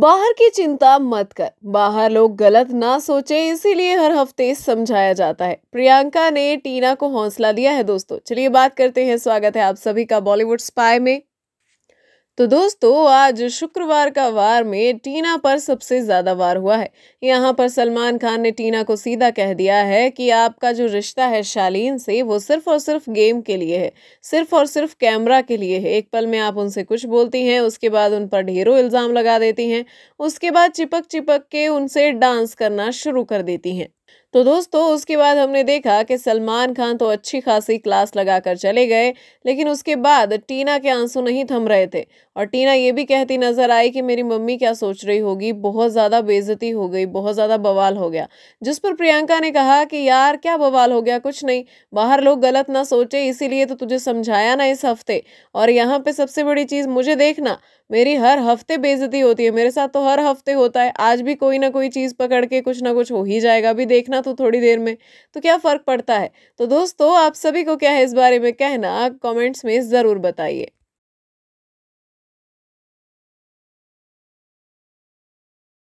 बाहर की चिंता मत कर बाहर लोग गलत ना सोचे इसीलिए हर हफ्ते समझाया जाता है प्रियंका ने टीना को हौसला दिया है दोस्तों चलिए बात करते हैं स्वागत है आप सभी का बॉलीवुड स्पाई में तो दोस्तों आज शुक्रवार का वार में टीना पर सबसे ज़्यादा वार हुआ है यहाँ पर सलमान खान ने टीना को सीधा कह दिया है कि आपका जो रिश्ता है शालीन से वो सिर्फ और सिर्फ गेम के लिए है सिर्फ और सिर्फ कैमरा के लिए है एक पल में आप उनसे कुछ बोलती हैं उसके बाद उन पर ढेरों इल्ज़ाम लगा देती हैं उसके बाद चिपक चिपक के उनसे डांस करना शुरू कर देती हैं तो दोस्तों उसके बाद हमने देखा कि सलमान खान तो अच्छी खासी क्लास लगाकर चले गए लेकिन उसके बाद टीना के आंसू नहीं थम रहे थे और टीना ये भी कहती नजर आई कि मेरी मम्मी क्या सोच रही होगी बहुत ज़्यादा बेजती हो गई बहुत ज़्यादा बवाल हो गया जिस पर प्रियंका ने कहा कि यार क्या बवाल हो गया कुछ नहीं बाहर लोग गलत ना सोचे इसीलिए तो तुझे समझाया ना इस हफ्ते और यहाँ पे सबसे बड़ी चीज़ मुझे देखना मेरी हर हफ्ते बेजती होती है मेरे साथ तो हर हफ्ते होता है आज भी कोई ना कोई चीज़ पकड़ के कुछ ना कुछ हो ही जाएगा अभी देख देखना तो थोड़ी देर में तो क्या फ़र्क पड़ता है तो दोस्तों आप सभी को क्या है इस बारे में कहना कमेंट्स में ज़रूर बताइए